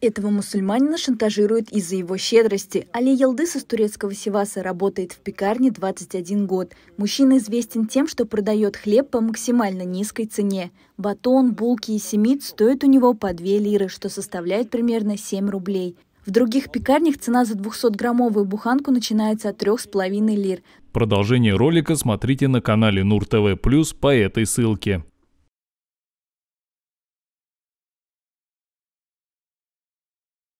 Этого мусульманина шантажируют из-за его щедрости. Али Ялдыс из турецкого Севаса работает в пекарне 21 год. Мужчина известен тем, что продает хлеб по максимально низкой цене. Батон, булки и семит стоят у него по 2 лиры, что составляет примерно 7 рублей. В других пекарнях цена за 200-граммовую буханку начинается от 3,5 лир. Продолжение ролика смотрите на канале Нур ТВ Плюс по этой ссылке.